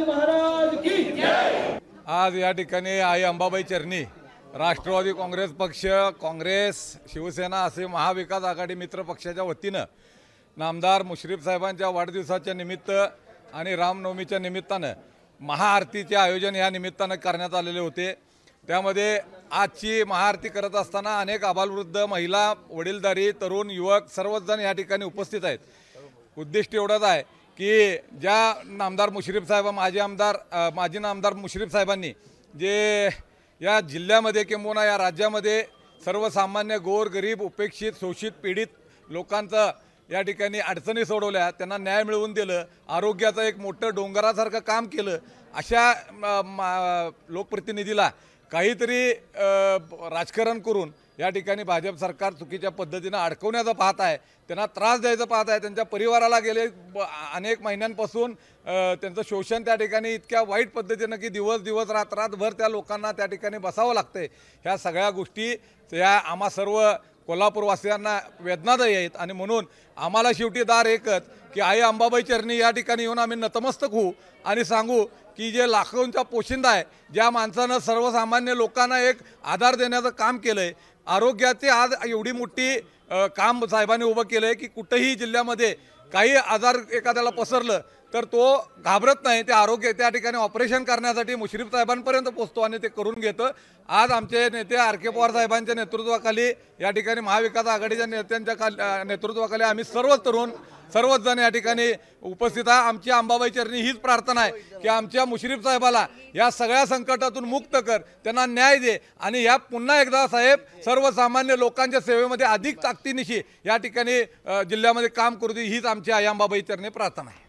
शिवाजी महाराज की आज या ठिकाणी आई अंबाबाई चरणी राष्ट्रवादी काँग्रेस पक्ष काँग्रेस शिवसेना असे महाविकास आघाडी मित्र पक्षाच्या वतीनं नामदार मुश्रीफ साहेबांच्या वाढदिवसाच्या निमित्त आणि रामनवमीच्या निमित्तानं महाआरतीचे आयोजन या निमित्तानं करण्यात आलेले होते त्यामध्ये आजची महाआरती करत असताना अनेक आबालवृद्ध महिला वडीलधारी तरुण युवक सर्वच जण या ठिकाणी उपस्थित आहेत उद्दिष्ट एवढंच आहे की ज्या आमदार मुश्रीफ साहेब माजी आमदार माजी आमदार मुश्रीफ साहेबांनी जे या जिल्ह्यामध्ये किंबहुना या राज्यामध्ये सर्वसामान्य गोर गरीब उपेक्षित शोषित पीडित लोकांचं या ठिकाणी अडचणी सोडवल्या त्यांना न्याय मिळवून दिलं आरोग्याचं एक मोठं डोंगरासारखं काम केलं अशा लोकप्रतिनिधीला काहीतरी राजकारण करून या ठिकाणी भाजप सरकार चुकीच्या पद्धतीनं अडकवण्याचं पाहत आहे त्यांना त्रास द्यायचं पाहत आहे त्यांच्या परिवाराला गेले अनेक महिन्यांपासून त्यांचं शोषण त्या ठिकाणी इतक्या वाईट पद्धतीनं की दिवस दिवस रात रातभर त्या लोकांना त्या ठिकाणी बसावं लागते ह्या सगळ्या गोष्टी या आम्हा सर्व कोल्हापूरवासियांना वेदनादायी आहेत आणि म्हणून आम्हाला शेवटी दार एकच की आई अंबाबाई चरणी या ठिकाणी येऊन आम्ही नतमस्तक होऊ आणि सांगू की जे लाखोंचा पोशिंदा आहे ज्या माणसानं सर्वसामान्य लोकांना एक आधार देण्याचं काम केलं आहे आरोग्याचे आज एवढी मोठी काम साहेबांनी उभं केलं आहे की कुठंही जिल्ह्यामध्ये काही आजार एखाद्याला पसरलं तर तो घाबरत नाही ते आरोग्य त्या ठिकाणी ऑपरेशन करण्यासाठी मुश्रीफ साहेबांपर्यंत पोचतो आणि ते करून घेतं आज आमचे नेते आर के पवार साहेबांच्या नेतृत्वाखाली या ठिकाणी महाविकास आघाडीच्या नेत्यांच्या नेतृत्वाखाली आम्ही सर्वच तरुण सर्वच जण या ठिकाणी उपस्थित आहे आमची अंबाबाई चरणी हीच प्रार्थना आहे की आमच्या मुश्रीफ साहेबाला या सगळ्या संकटातून मुक्त कर त्यांना न्याय दे आणि या पुन्हा एकदा साहेब सर्वसामान्य लोकांच्या सेवेमध्ये अधिक ताकदीनिशी या ठिकाणी जिल्ह्यामध्ये काम करू दे हीच आमची आई अंबाबाई चरणी प्रार्थना आहे